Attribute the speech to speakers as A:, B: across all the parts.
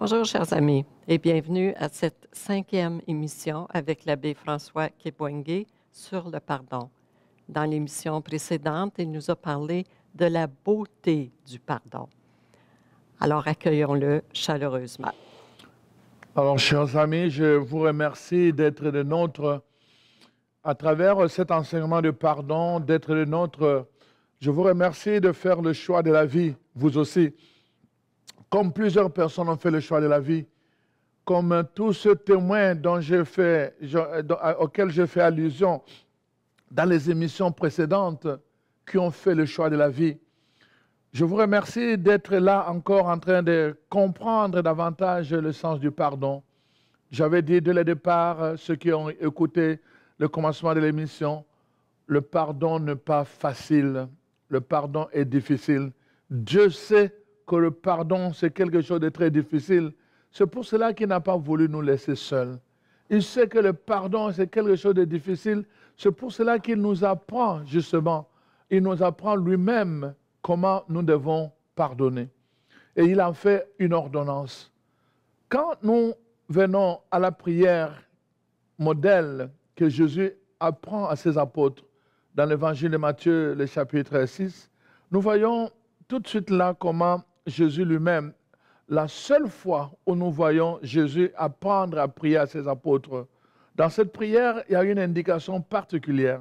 A: Bonjour, chers amis, et bienvenue à cette cinquième émission avec l'abbé François Kéboingé sur le pardon. Dans l'émission précédente, il nous a parlé de la beauté du pardon. Alors, accueillons-le chaleureusement. Alors, chers amis, je vous remercie d'être de notre, à travers cet enseignement de pardon, d'être de notre. Je vous remercie de faire le choix de la vie, vous aussi comme plusieurs personnes ont fait le choix de la vie, comme tous ces témoins dont fais, auxquels je fais allusion dans les émissions précédentes qui ont fait le choix de la vie. Je vous remercie d'être là encore en train de comprendre davantage le sens du pardon. J'avais dit dès le départ, euh, ceux qui ont écouté le commencement de l'émission, le pardon n'est pas facile, le pardon est difficile. Dieu sait que le pardon, c'est quelque chose de très difficile. C'est pour cela qu'il n'a pas voulu nous laisser seuls. Il sait que le pardon, c'est quelque chose de difficile. C'est pour cela qu'il nous apprend, justement, il nous apprend lui-même comment nous devons pardonner. Et il en fait une ordonnance. Quand nous venons à la prière modèle que Jésus apprend à ses apôtres dans l'évangile de Matthieu, le chapitre 6, nous voyons tout de suite là comment Jésus lui-même, la seule fois où nous voyons Jésus apprendre à prier à ses apôtres. Dans cette prière, il y a une indication particulière.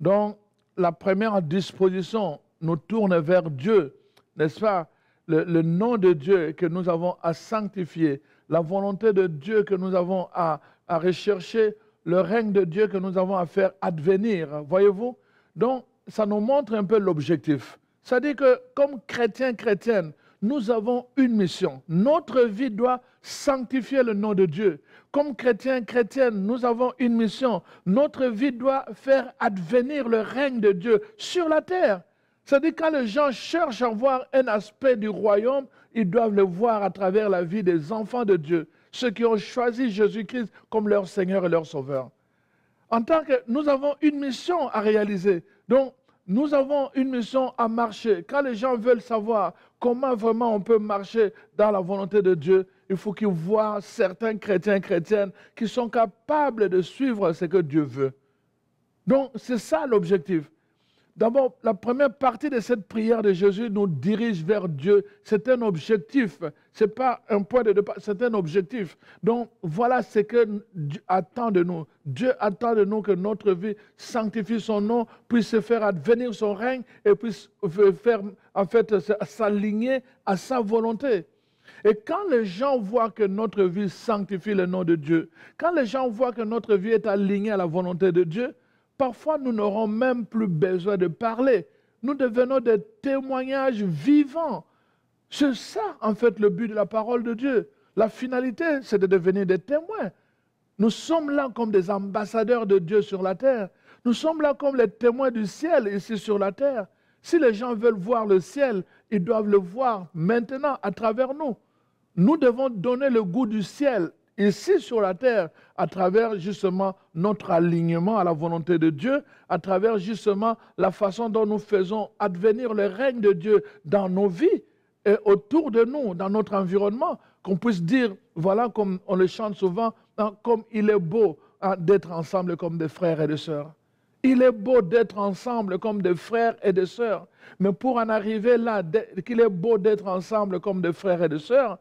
A: Donc, la première disposition nous tourne vers Dieu, n'est-ce pas le, nom de Dieu que nous avons à sanctifier, la volonté de Dieu que nous avons à, à rechercher, le règne de Dieu que nous avons à faire advenir, voyez-vous Donc, ça nous montre un peu l'objectif. Ça dit que comme chrétien, chrétienne, nous avons une mission. Notre vie doit sanctifier le nom de Dieu. Comme chrétiens, chrétiennes, nous avons une mission. Notre vie doit faire advenir le règne de Dieu sur la terre. C'est-à-dire quand les gens cherchent à voir un aspect du royaume, ils doivent le voir à travers la vie des enfants de Dieu, ceux qui ont choisi Jésus-Christ comme leur Seigneur et leur Sauveur. En tant que nous avons une mission à réaliser. Donc, nous avons une mission à marcher. Quand les gens veulent savoir comment vraiment on peut marcher dans la volonté de Dieu, il faut qu'il voit certains chrétiens et chrétiennes qui sont capables de suivre ce que Dieu veut. Donc, c'est ça l'objectif. D'abord, la première partie de cette prière de Jésus nous dirige vers Dieu. C'est un objectif. Ce n'est pas un point de départ, c'est un objectif. Donc, voilà ce que Dieu attend de nous. Dieu attend de nous que notre vie sanctifie son nom, puisse faire advenir son règne et puisse faire, en fait, s'aligner à sa volonté. Et quand les gens voient que notre vie sanctifie le nom de Dieu, quand les gens voient que notre vie est alignée à la volonté de Dieu, Parfois, nous n'aurons même plus besoin de parler. Nous devenons des témoignages vivants. C'est ça, en fait, le but de la parole de Dieu. La finalité, c'est de devenir des témoins. Nous sommes là comme des ambassadeurs de Dieu sur la terre. Nous sommes là comme les témoins du ciel ici sur la terre. Si les gens veulent voir le ciel, ils doivent le voir maintenant à travers nous. Nous devons donner le goût du ciel ici sur la terre, à travers justement notre alignement à la volonté de Dieu, à travers justement la façon dont nous faisons advenir le règne de Dieu dans nos vies et autour de nous, dans notre environnement, qu'on puisse dire, voilà comme on le chante souvent, hein, comme il est beau hein, d'être ensemble comme des frères et des sœurs. Il est beau d'être ensemble comme des frères et des sœurs. Mais pour en arriver là, qu'il est beau d'être ensemble comme des frères et des sœurs,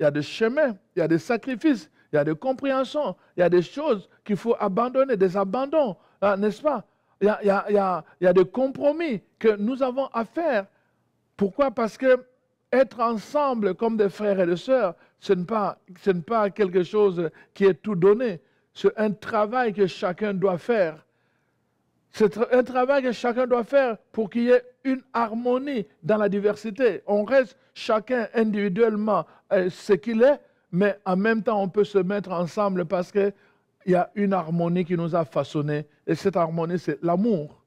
A: il y a des chemins, il y a des sacrifices, il y a des compréhensions, il y a des choses qu'il faut abandonner, des abandons, hein, n'est-ce pas il y, a, des compromis que nous avons à faire. Pourquoi Parce que être ensemble comme des frères et des sœurs, ce n'est pas, ce n'est pas quelque chose qui est tout donné. C'est un travail que chacun doit faire. C'est un travail que chacun doit faire pour qu'il y ait une harmonie dans la diversité. On reste chacun individuellement euh, ce qu'il est, mais en même temps, on peut se mettre ensemble parce qu'il y a une harmonie qui nous a façonnés. Et cette harmonie, c'est l'amour.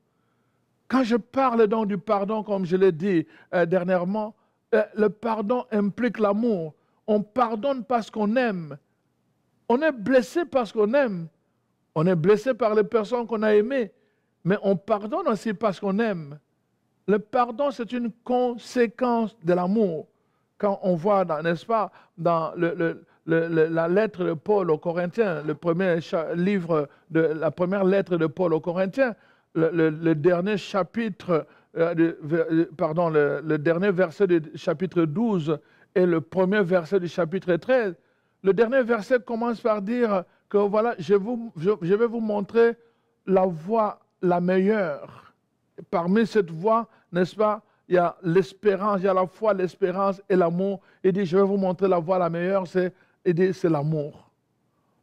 A: Quand je parle donc du pardon, comme je l'ai dit euh, dernièrement, euh, le pardon implique l'amour. On pardonne parce qu'on aime. On est blessé parce qu'on aime. On est blessé par les personnes qu'on a aimées. Mais on pardonne aussi parce qu'on aime. Le pardon, c'est une conséquence de l'amour quand on voit, n'est-ce pas, dans la lettre de Paul aux Corinthiens, le premier livre la première lettre de Paul aux Corinthiens, le, dernier chapitre, euh, euh, pardon, le, dernier verset du chapitre 12 et le premier verset du chapitre 13, le dernier verset commence par dire que voilà, je vais vous montrer la voie la meilleure. Parmi cette voie, n'est-ce pas, il y a l'espérance, il y a la foi, l'espérance et l'amour. Il dit, je vais vous montrer la voie la meilleure, c'est l'amour.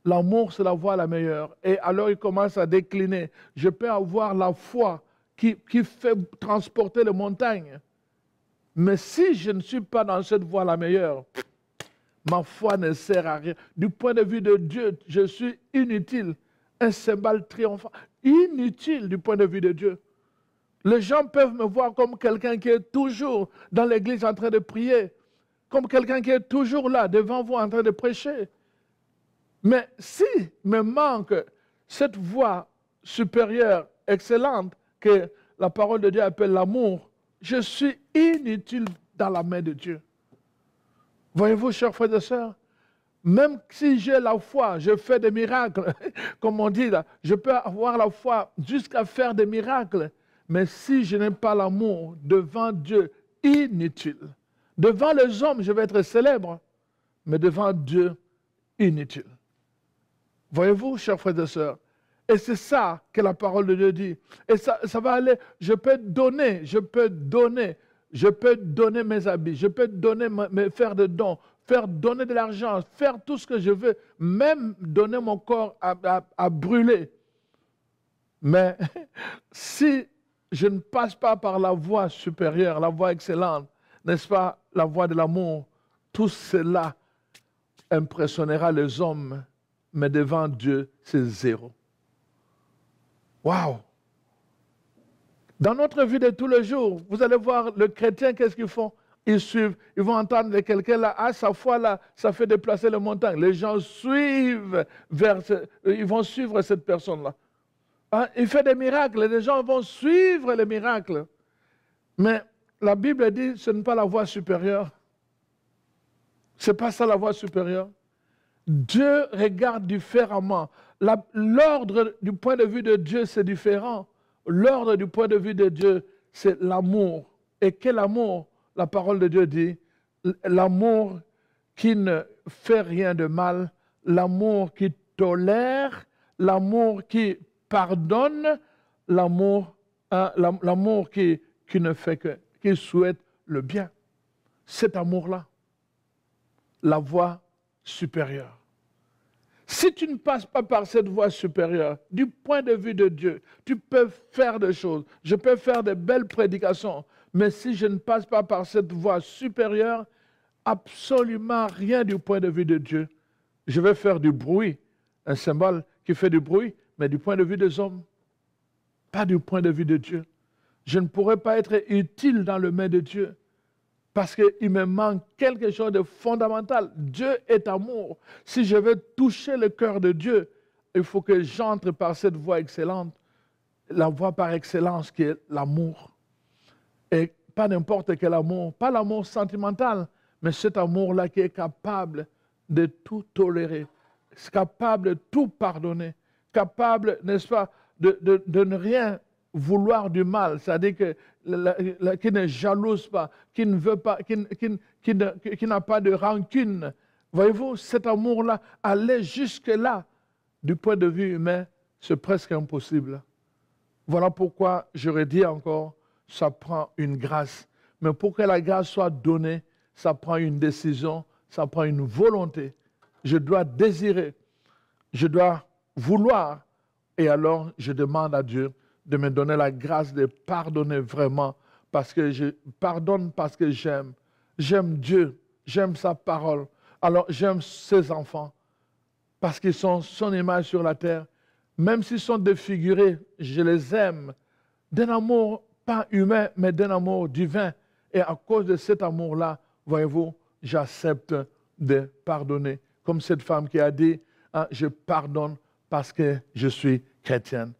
A: L'amour, c'est la voie la meilleure. Et alors il commence à décliner. Je peux avoir la foi qui, qui fait transporter les montagnes. Mais si je ne suis pas dans cette voie la meilleure, ma foi ne sert à rien. Du point de vue de Dieu, je suis inutile. Un symbole triomphant. Inutile du point de vue de Dieu. Les gens peuvent me voir comme quelqu'un qui est toujours dans l'église en train de prier, comme quelqu'un qui est toujours là devant vous en train de prêcher. Mais si me manque cette voix supérieure, excellente, que la parole de Dieu appelle l'amour, je suis inutile dans la main de Dieu. Voyez-vous, chers frères et sœurs, même si j'ai la foi, je fais des miracles, comme on dit là, je peux avoir la foi jusqu'à faire des miracles, mais si je n'ai pas l'amour devant Dieu, inutile. Devant les hommes, je vais être célèbre, mais devant Dieu, inutile. Voyez-vous, chers frères et sœurs, et c'est ça que la parole de Dieu dit. Et ça, va aller, je peux donner, je peux donner, je peux donner mes habits, je peux donner, faire des dons, faire donner de l'argent, faire tout ce que je veux, même donner mon corps à brûler. Mais si je ne passe pas par la voie supérieure, la voie excellente, n'est-ce pas, la voie de l'amour, tout cela impressionnera les hommes, mais devant Dieu, c'est zéro. Waouh! Dans notre vie de tous les jours, vous allez voir le chrétien, qu'est-ce qu'ils font? Ils suivent, ils vont entendre quelqu'un là, ah, sa foi là, ça fait déplacer le montagnes. Les gens suivent vers, euh, ils vont suivre cette personne-là. Hein, il fait des miracles, les gens vont suivre les miracles. Mais la Bible dit ce n'est pas la voie supérieure. Ce n'est pas ça la voie supérieure. Dieu regarde différemment. L'ordre du point de vue de Dieu, c'est différent. L'ordre du point de vue de Dieu, c'est l'amour. Et quel amour La parole de Dieu dit, l'amour qui ne fait rien de mal, l'amour qui tolère, l'amour qui pardonne l'amour, hein, l'amour qui, qui, ne fait que, qui souhaite le bien. Cet amour-là, la voie supérieure. Si tu ne passes pas par cette voie supérieure, du point de vue de Dieu, tu peux faire des choses. Je peux faire des belles prédications, mais si je ne passe pas par cette voie supérieure, absolument rien du point de vue de Dieu. Je vais faire du bruit, un symbole qui fait du bruit, mais du point de vue des hommes, pas du point de vue de Dieu. Je ne pourrais pas être utile dans le main de Dieu parce qu'il me manque quelque chose de fondamental. Dieu est amour. Si je veux toucher le cœur de Dieu, il faut que j'entre par cette voie excellente, la voie par excellence qui est l'amour. Et pas n'importe quel amour, pas l'amour sentimental, mais cet amour-là qui est capable de tout tolérer, capable de tout pardonner, capable, n'est-ce pas, de, ne rien vouloir du mal, c'est-à-dire que qui ne jalouse pas, qui ne veut pas, qui, n'a pas de rancune. Voyez-vous, cet amour-là, aller jusque-là, du point de vue humain, c'est presque impossible. Voilà pourquoi, je redis encore, ça prend une grâce. Mais pour que la grâce soit donnée, ça prend une décision, ça prend une volonté. Je dois désirer, je dois vouloir. Et alors, je demande à Dieu de me donner la grâce de pardonner vraiment, parce que je pardonne parce que j'aime. J'aime Dieu, j'aime sa parole. Alors, j'aime ses enfants, parce qu'ils sont son image sur la terre. Même s'ils sont défigurés, je les aime d'un amour pas humain, mais d'un amour divin. Et à cause de cet amour-là, voyez-vous, j'accepte de pardonner. Comme cette femme qui a dit, hein, je pardonne parce que je suis chrétienne.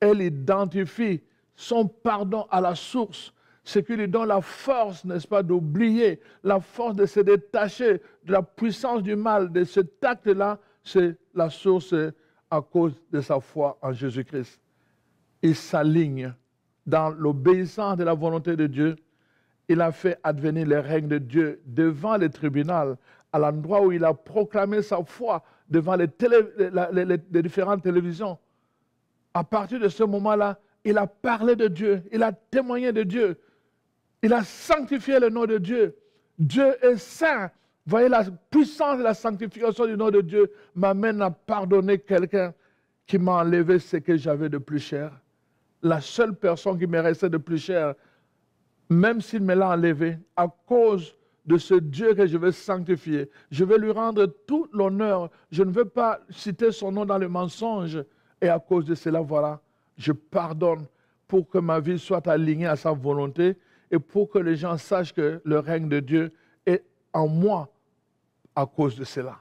A: Elle identifie son pardon à la source, ce qui lui donne la force, n'est-ce pas, d'oublier, la force de se détacher de la puissance du mal, de cet acte-là, c'est la source à cause de sa foi en Jésus-Christ. Il s'aligne dans l'obéissance de la volonté de Dieu. Il a fait advenir les règnes de Dieu devant le tribunal, à l'endroit où il a proclamé sa foi, devant les, différentes télévisions. À partir de ce moment-là, il a parlé de Dieu, il a témoigné de Dieu, il a sanctifié le nom de Dieu. Dieu est saint. Voyez la puissance de la sanctification du nom de Dieu m'amène à pardonner quelqu'un qui m'a enlevé ce que j'avais de plus cher. La seule personne qui me restait de plus cher, même s'il me l'a enlevé, à cause de ce Dieu que je veux sanctifier. Je veux lui rendre tout l'honneur. Je ne veux pas citer son nom dans le mensonge. Et à cause de cela, voilà, je pardonne pour que ma vie soit alignée à sa volonté et pour que les gens sachent que le règne de Dieu est en moi à cause de cela.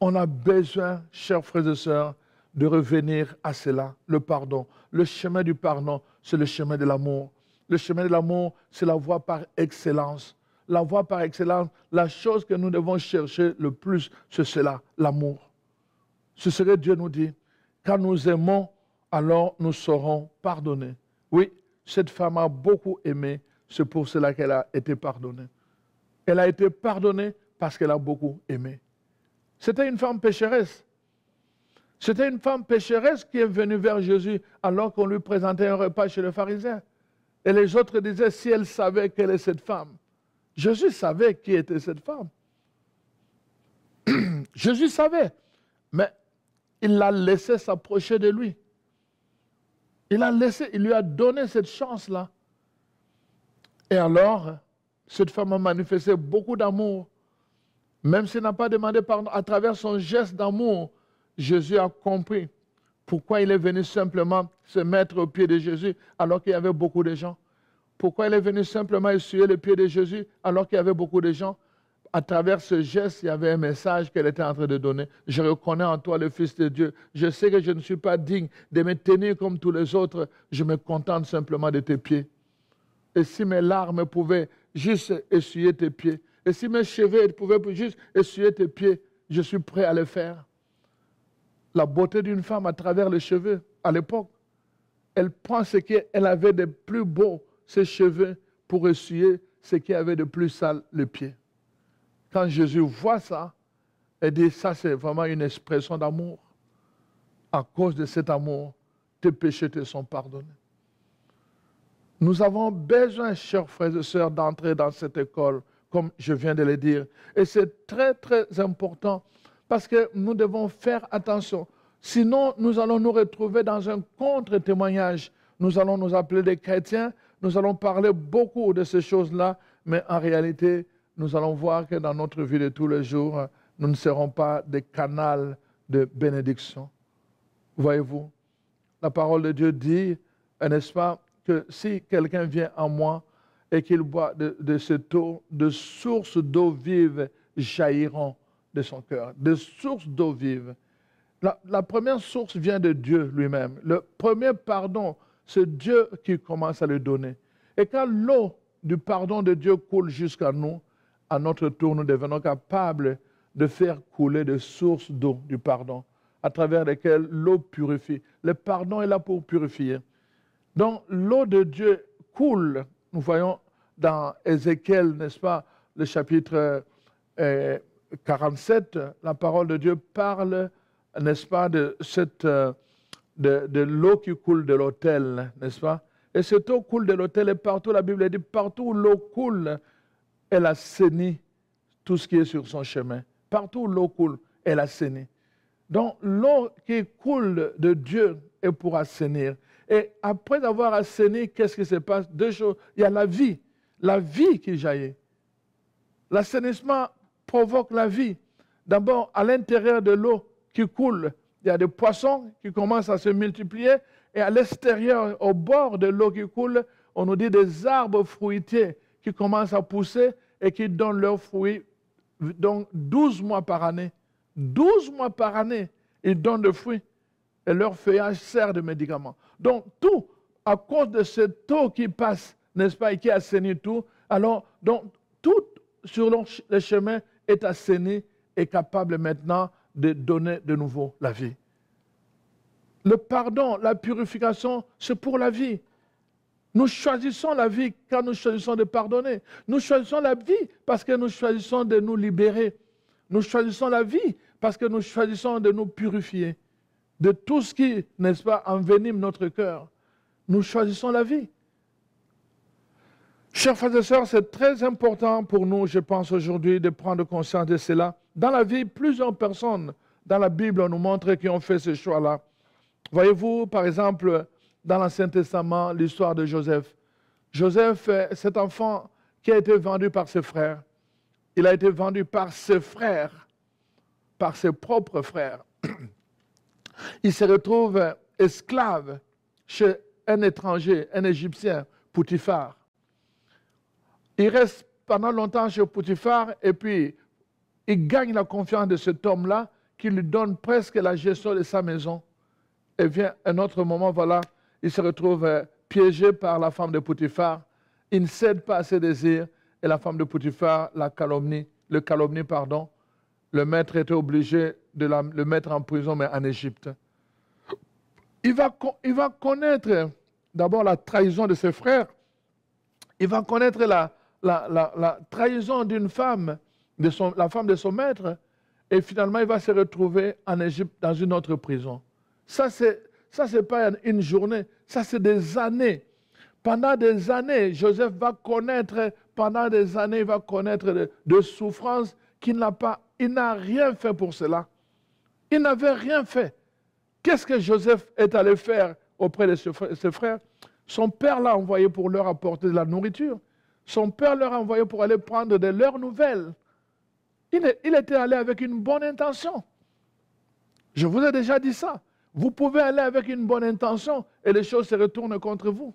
A: On a besoin, chers frères et sœurs, de revenir à cela, le pardon. Le chemin du pardon, c'est le chemin de l'amour. Le chemin de l'amour, c'est la voie par excellence la voie par excellence, la chose que nous devons chercher le plus, c'est cela, l'amour. Ce serait Dieu nous dit, quand nous aimons, alors nous serons pardonnés. Oui, cette femme a beaucoup aimé, c'est pour cela qu'elle a été pardonnée. Elle a été pardonnée parce qu'elle a beaucoup aimé. C'était une femme pécheresse. C'était une femme pécheresse qui est venue vers Jésus alors qu'on lui présentait un repas chez le pharisien. Et les autres disaient, si elle savait quelle est cette femme, Jésus savait qui était cette femme. Jésus savait, mais il l'a laissé s'approcher de lui. Il a laissé, il lui a donné cette chance-là. Et alors, cette femme a manifesté beaucoup d'amour. Même s'il n'a pas demandé pardon, à travers son geste d'amour, Jésus a compris pourquoi il est venu simplement se mettre au pied de Jésus alors qu'il y avait beaucoup de gens. Pourquoi elle est venue simplement essuyer les pieds de Jésus alors qu'il y avait beaucoup de gens à travers ce geste, il y avait un message qu'elle était en train de donner. Je reconnais en toi le Fils de Dieu. Je sais que je ne suis pas digne de me tenir comme tous les autres. Je me contente simplement de tes pieds. Et si mes larmes pouvaient juste essuyer tes pieds, et si mes cheveux pouvaient juste essuyer tes pieds, je suis prêt à le faire. La beauté d'une femme à travers les cheveux, à l'époque, elle prend ce qu'elle avait de plus beau ses cheveux pour essuyer ce qui avait de plus sale le pied. Quand Jésus voit ça, il dit, ça c'est vraiment une expression d'amour. À cause de cet amour, tes péchés te sont pardonnés. Nous avons besoin, chers frères et sœurs, d'entrer dans cette école, comme je viens de le dire. Et c'est très, très important parce que nous devons faire attention. Sinon, nous allons nous retrouver dans un contre-témoignage. Nous allons nous appeler des chrétiens, nous allons parler beaucoup de ces choses-là, mais en réalité, nous allons voir que dans notre vie de tous les jours, nous ne serons pas des canaux de bénédiction. Voyez-vous, la parole de Dieu dit, n'est-ce pas, que si quelqu'un vient à moi et qu'il boit de, cette eau, de sources d'eau vive jailliront de son cœur, de sources d'eau vive. la, première source vient de Dieu lui-même. Le premier pardon c'est Dieu qui commence à le donner. Et quand l'eau du pardon de Dieu coule jusqu'à nous, à notre tour, nous devenons capables de faire couler des sources d'eau du pardon, à travers lesquelles l'eau purifie. Le pardon est là pour purifier. Donc l'eau de Dieu coule, nous voyons dans Ézéchiel, n'est-ce pas, le chapitre 47, euh, la parole de Dieu parle, n'est-ce pas, de cette... Euh, de, l'eau qui coule de l'autel, n'est-ce pas Et cette eau coule de l'autel et partout, la Bible dit, partout où l'eau coule, elle assainit tout ce qui est sur son chemin. Partout où l'eau coule, elle assainit. Donc l'eau qui coule de Dieu est pour assainir. Et après avoir assaini, qu'est-ce qui se passe Deux choses. Il y a la vie, la vie qui jaillit. L'assainissement provoque la vie. D'abord, à l'intérieur de l'eau qui coule, il y a des poissons qui commencent à se multiplier. Et à l'extérieur, au bord de l'eau qui coule, on nous dit des arbres fruitiers qui commencent à pousser et qui donnent leurs fruits donc 12 mois par année. 12 mois par année, ils donnent des fruits et leur feuillage sert de médicament. Donc tout à cause de cette eau qui passe, n'est-ce pas, et qui assainit tout. Alors, donc tout sur le chemin est assaini et capable maintenant de donner de nouveau la vie. Le pardon, la purification, c'est pour la vie. Nous choisissons la vie quand nous choisissons de pardonner. Nous choisissons la vie parce que nous choisissons de nous libérer. Nous choisissons la vie parce que nous choisissons de nous purifier de tout ce qui, n'est-ce pas, envenime notre cœur. Nous choisissons la vie. Chers frères et sœurs, c'est très important pour nous, je pense, aujourd'hui, de prendre conscience de cela. Dans la vie, plusieurs personnes dans la Bible nous montrent qui ont fait ce choix-là. Voyez-vous, par exemple, dans l'Ancien Testament, l'histoire de Joseph. Joseph, euh, cet enfant qui a été vendu par ses frères, il a été vendu par ses frères, par ses propres frères. Il se retrouve euh, esclave chez un étranger, un Égyptien, Poutifar. Il reste pendant longtemps chez Potiphar et puis il gagne la confiance de cet homme-là qui lui donne presque la gestion de sa maison. Et eh vient un autre moment, voilà, il se retrouve euh, piégé par la femme de Potiphar. Il ne cède pas à ses désirs et la femme de Potiphar la calomnie, le calomnie, pardon. Le maître était obligé de le mettre en prison, mais en Égypte. Il va, il va connaître euh, d'abord la trahison de ses frères. Il va connaître la, la, trahison d'une femme, de la femme de son maître, et finalement il va se retrouver en Égypte dans une autre prison. Ça, c'est ça c'est pas une journée, ça c'est des années. Pendant des années, Joseph va connaître, pendant des années, va connaître de, souffrances qu'il n'a pas, il n'a rien fait pour cela. Il n'avait rien fait. Qu'est-ce que Joseph est allé faire auprès de ses frères Son père l'a envoyé pour leur apporter de la nourriture. Son père leur a envoyé pour aller prendre de leurs nouvelles. Il, était allé avec une bonne intention. Je vous ai déjà dit ça. Vous pouvez aller avec une bonne intention et les choses se retournent contre vous.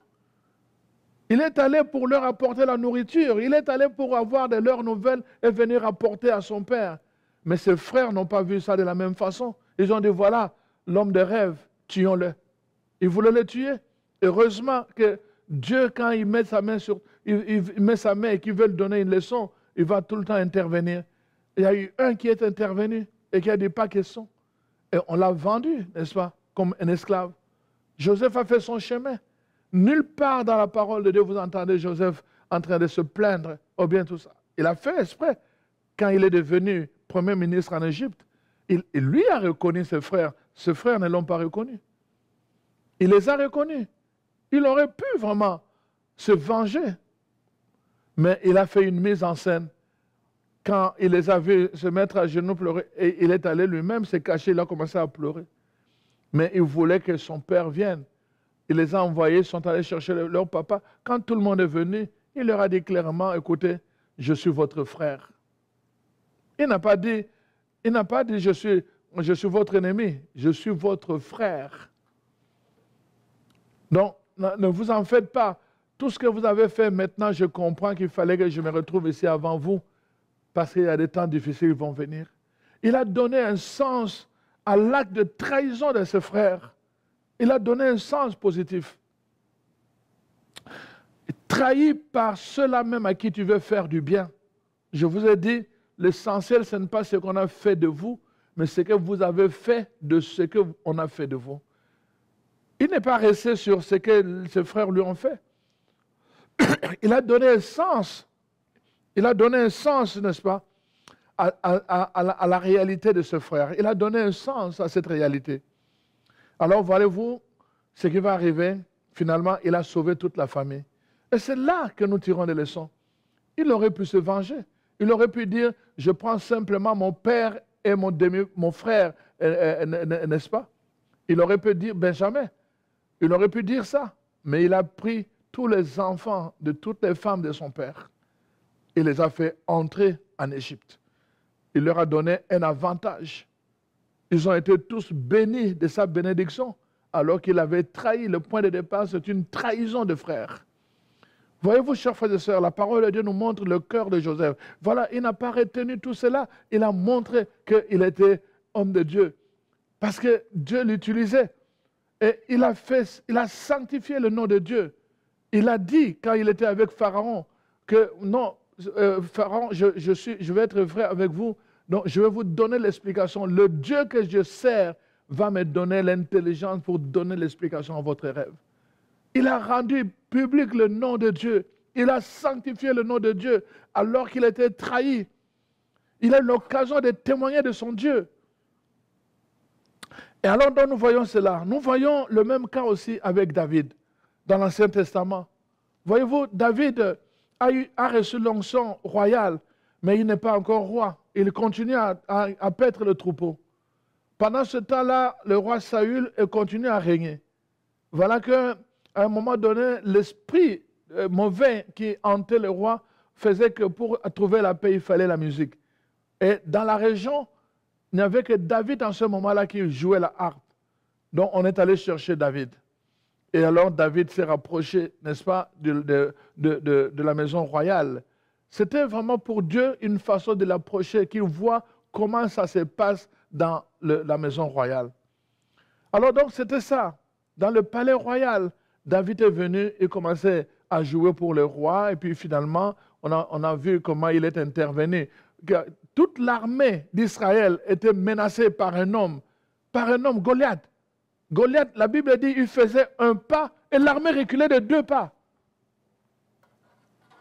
A: Il est allé pour leur apporter la nourriture. Il est allé pour avoir de leurs nouvelles et venir apporter à son père. Mais ses frères n'ont pas vu ça de la même façon. Ils ont dit, voilà, l'homme de rêve, tuons-le. Ils voulaient le tuer. Heureusement que Dieu, quand il met sa main sur, il, met sa main et qu'il veut donner une leçon, il va tout le temps intervenir. Il y a eu un qui est intervenu et qui a dit pas question. Et on l'a vendu, n'est-ce pas, comme un esclave. Joseph a fait son chemin. Nulle part dans la parole de Dieu, vous entendez Joseph en train de se plaindre, ou bien tout ça. Il a fait exprès. Quand il est devenu premier ministre en Égypte, il lui a reconnu ses frères. Ses frères ne l'ont pas reconnu. Il les a reconnus. Il aurait pu vraiment se venger. Mais il a fait une mise en scène. Quand il les a vus se mettre à genoux pleurer, et il est allé lui-même se cacher, il a commencé à pleurer. Mais il voulait que son père vienne. Il les a envoyés, sont allés chercher leur papa. Quand tout le monde est venu, il leur a dit clairement, écoutez, je suis votre frère. Il n'a pas dit, il n'a pas dit, je suis, je suis votre ennemi, je suis votre frère. Donc, ne vous en faites pas. Tout ce que vous avez fait maintenant, je comprends qu'il fallait que je me retrouve ici avant vous, parce qu'il y a des temps difficiles qui vont venir. Il a donné un sens à l'acte de trahison de ses frères. Il a donné un sens positif. Trahi par ceux-là même à qui tu veux faire du bien. Je vous ai dit, l'essentiel, ce n'est pas ce qu'on a fait de vous, mais ce que vous avez fait de ce qu'on a fait de vous. Il n'est pas resté sur ce que ses frères lui ont fait. Il a donné un sens. Il a donné un sens, n'est-ce pas, à, la, réalité de ce frère. Il a donné un sens à cette réalité. Alors, voyez-vous ce qui va arriver. Finalement, il a sauvé toute la famille. Et c'est là que nous tirons des leçons. Il aurait pu se venger. Il aurait pu dire, je prends simplement mon père et mon, demi, mon frère, euh, euh, n'est-ce pas Il aurait pu dire, Benjamin, il aurait pu dire ça, mais il a pris tous les enfants de toutes les femmes de son père et les a fait entrer en Égypte. Il leur a donné un avantage. Ils ont été tous bénis de sa bénédiction, alors qu'il avait trahi. Le point de départ, c'est une trahison de frères. Voyez-vous, chers frères et sœurs, la parole de Dieu nous montre le cœur de Joseph. Voilà, il n'a pas retenu tout cela. Il a montré qu'il était homme de Dieu. Parce que Dieu l'utilisait et il a, fait, il a sanctifié le nom de Dieu. Il a dit, quand il était avec Pharaon, que non, euh, Pharaon, je, suis, je vais être vrai avec vous, donc je vais vous donner l'explication. Le Dieu que je sers va me donner l'intelligence pour donner l'explication à votre rêve. Il a rendu public le nom de Dieu. Il a sanctifié le nom de Dieu alors qu'il était trahi. Il a l'occasion de témoigner de son Dieu. Et alors, nous voyons cela. Nous voyons le même cas aussi avec David, dans l'Ancien Testament. Voyez-vous, David a, eu, a reçu l'onction royale, mais il n'est pas encore roi. Il continue à, à, paître le troupeau. Pendant ce temps-là, le roi Saül continue à régner. Voilà que, à un moment donné, l'esprit euh, mauvais qui hantait le roi faisait que pour trouver la paix, il fallait la musique. Et dans la région, il n'y avait que David en ce moment-là qui jouait la harpe. Donc on est allé chercher David. Et alors David s'est rapproché, n'est-ce pas, de, la maison royale. C'était vraiment pour Dieu une façon de l'approcher, qu'il voit comment ça se passe dans la maison royale. Alors donc c'était ça. Dans le palais royal, David est venu et commençait à jouer pour le roi. Et puis finalement, on a, on a vu comment il est intervenu toute l'armée d'Israël était menacée par un homme, par un homme Goliath. Goliath, la Bible dit, il faisait un pas et l'armée reculait de deux pas.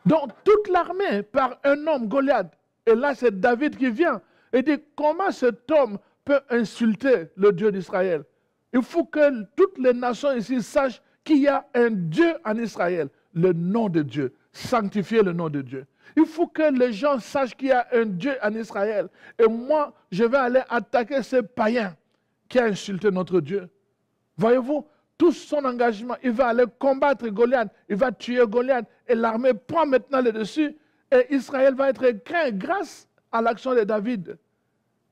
A: Donc toute l'armée par un homme Goliath. Et là, c'est David qui vient et dit, comment cet homme peut insulter le Dieu d'Israël Il faut que toutes les nations ici sachent qu'il y a un Dieu en Israël, le nom de Dieu. Sanctifier le nom de Dieu. Il faut que les gens sachent qu'il y a un Dieu en Israël. Et moi, je vais aller attaquer ce païen qui a insulté notre Dieu. Voyez-vous, tout son engagement, il va aller combattre Goliath, il va tuer Goliath, et l'armée prend maintenant le dessus, et Israël va être craint grâce à l'action de David.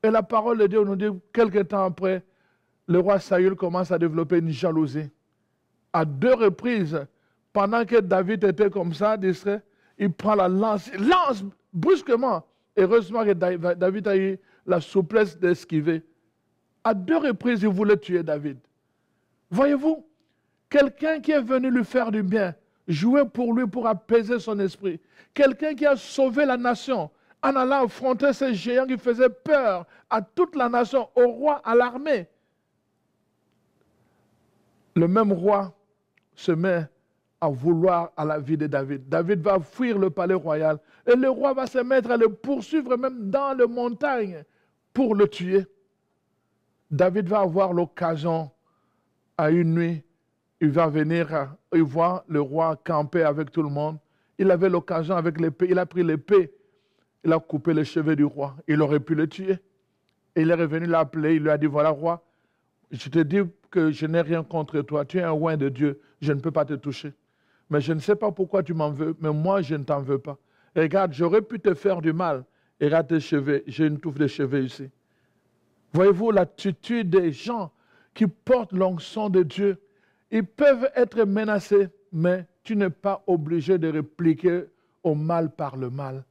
A: Et la parole de Dieu nous dit, quelques temps après, le roi Saül commence à développer une jalousie. À deux reprises, pendant que David était comme ça, distrait, il prend la lance, il lance brusquement. heureusement que David a eu la souplesse d'esquiver. À deux reprises, il voulait tuer David. Voyez-vous, quelqu'un qui est venu lui faire du bien, jouer pour lui pour apaiser son esprit, quelqu'un qui a sauvé la nation en allant affronter ces géants qui faisaient peur à toute la nation, au roi, à l'armée. Le même roi se met vouloir à la vie de David. David va fuir le palais royal et le roi va se mettre à le poursuivre même dans les montagnes pour le tuer. David va avoir l'occasion à une nuit, il va venir, il voit le roi camper avec tout le monde. Il avait l'occasion avec l'épée, il a pris l'épée, il a coupé les cheveux du roi. Il aurait pu le tuer. il est revenu l'appeler, il lui a dit, voilà roi, je te dis que je n'ai rien contre toi, tu es un oin de Dieu, je ne peux pas te toucher mais je ne sais pas pourquoi tu m'en veux, mais moi, je ne t'en veux pas. regarde, j'aurais pu te faire du mal. Et regarde tes cheveux, j'ai une touffe de cheveux ici. Voyez-vous l'attitude des gens qui portent l'onction de Dieu. Ils peuvent être menacés, mais tu n'es pas obligé de répliquer au mal par le mal.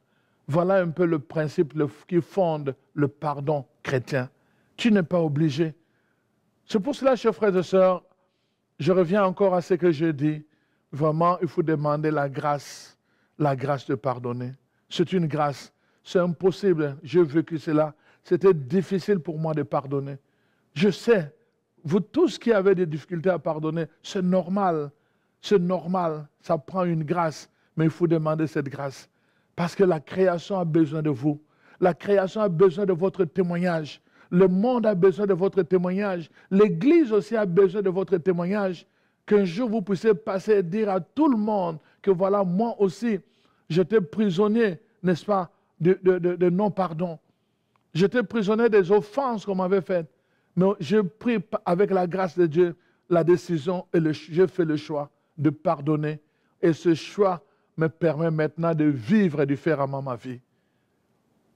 A: Voilà un peu le principe qui fonde le pardon chrétien. Tu n'es pas obligé. C'est pour cela, chers frères et sœurs, je reviens encore à ce que j'ai dit vraiment, il faut demander la grâce, la grâce de pardonner. C'est une grâce. C'est impossible. J'ai vécu cela. C'était difficile pour moi de pardonner. Je sais, vous tous qui avez des difficultés à pardonner, c'est normal. C'est normal. Ça prend une grâce. Mais il faut demander cette grâce. Parce que la création a besoin de vous. La création a besoin de votre témoignage. Le monde a besoin de votre témoignage. L'Église aussi a besoin de votre témoignage qu'un jour vous puissiez passer et dire à tout le monde que voilà, moi aussi, j'étais prisonnier, n'est-ce pas, de, non-pardon. J'étais prisonnier des offenses qu'on m'avait faites. Mais j'ai pris avec la grâce de Dieu la décision et j'ai fait le choix de pardonner. Et ce choix me permet maintenant de vivre différemment ma vie.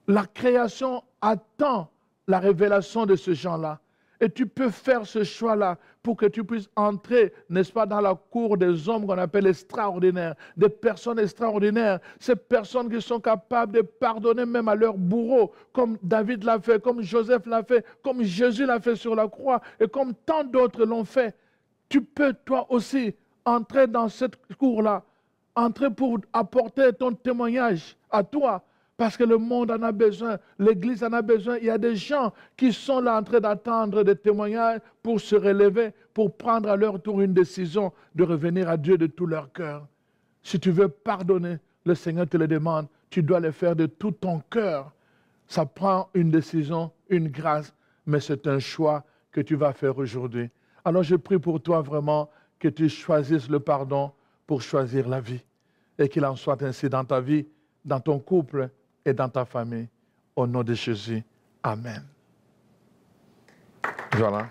A: La création attend la révélation de ce genre-là. Et tu peux faire ce choix-là pour que tu puisses entrer, n'est-ce pas, dans la cour des hommes qu'on appelle extraordinaires, des personnes extraordinaires, ces personnes qui sont capables de pardonner même à leur bourreau, comme David l'a fait, comme Joseph l'a fait, comme Jésus l'a fait sur la croix et comme tant d'autres l'ont fait. Tu peux toi aussi entrer dans cette cour-là, entrer pour apporter ton témoignage à toi parce que le monde en a besoin, l'Église en a besoin. Il y a des gens qui sont là en train d'attendre des témoignages pour se relever, pour prendre à leur tour une décision de revenir à Dieu de tout leur cœur. Si tu veux pardonner, le Seigneur te le demande. Tu dois le faire de tout ton cœur. Ça prend une décision, une grâce, mais c'est un choix que tu vas faire aujourd'hui. Alors je prie pour toi vraiment que tu choisisses le pardon pour choisir la vie et qu'il en soit ainsi dans ta vie, dans ton couple, et dans ta famille. Au nom de Jésus. Amen. Voilà.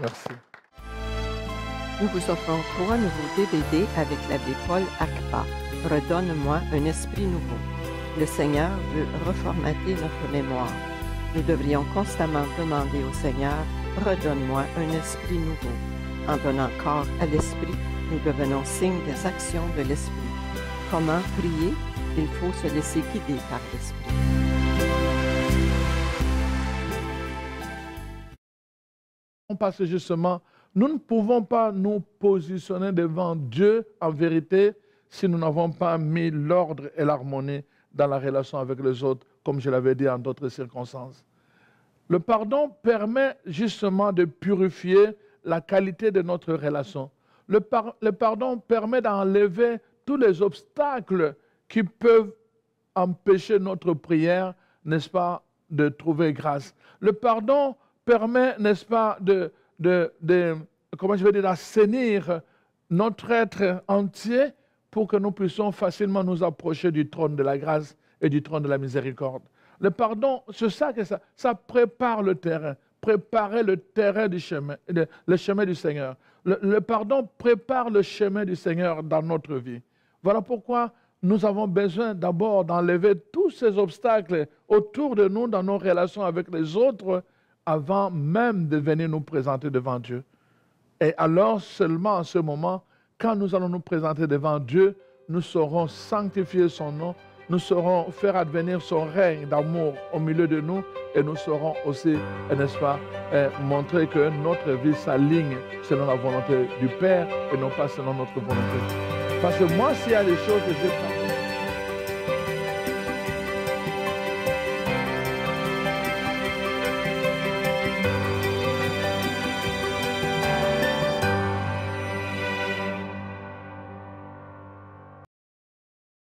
A: Merci. Nous vous offrons trois nouveaux DVD avec l'abbé Paul Akpa. Redonne-moi un esprit nouveau. Le Seigneur veut reformater notre mémoire. Nous devrions constamment demander au Seigneur, redonne-moi un esprit nouveau. En donnant corps à l'esprit, nous devenons signe des actions de l'esprit. Comment prier il faut se laisser guider par l'esprit. Parce que justement, nous ne pouvons pas nous positionner devant Dieu en vérité si nous n'avons pas mis l'ordre et l'harmonie dans la relation avec les autres, comme je l'avais dit en d'autres circonstances. Le pardon permet justement de purifier la qualité de notre relation. le pardon permet d'enlever tous les obstacles qui peuvent empêcher notre prière, n'est-ce pas, de trouver grâce. Le pardon permet, n'est-ce pas, de, de, de, comment je vais dire, d'assainir notre être entier pour que nous puissions facilement nous approcher du trône de la grâce et du trône de la miséricorde. Le pardon, c'est ça que ça, ça prépare le terrain, préparer le terrain du chemin, le, chemin du Seigneur. le pardon prépare le chemin du Seigneur dans notre vie. Voilà pourquoi nous avons besoin d'abord d'enlever tous ces obstacles autour de nous dans nos relations avec les autres avant même de venir nous présenter devant Dieu. Et alors seulement à ce moment, quand nous allons nous présenter devant Dieu, nous saurons sanctifier son nom, nous saurons faire advenir son règne d'amour au milieu de nous et nous saurons aussi, n'est-ce pas, euh, montrer que notre vie s'aligne selon la volonté du Père et non pas selon notre volonté. Parce que moi, s'il y a des choses que je pas,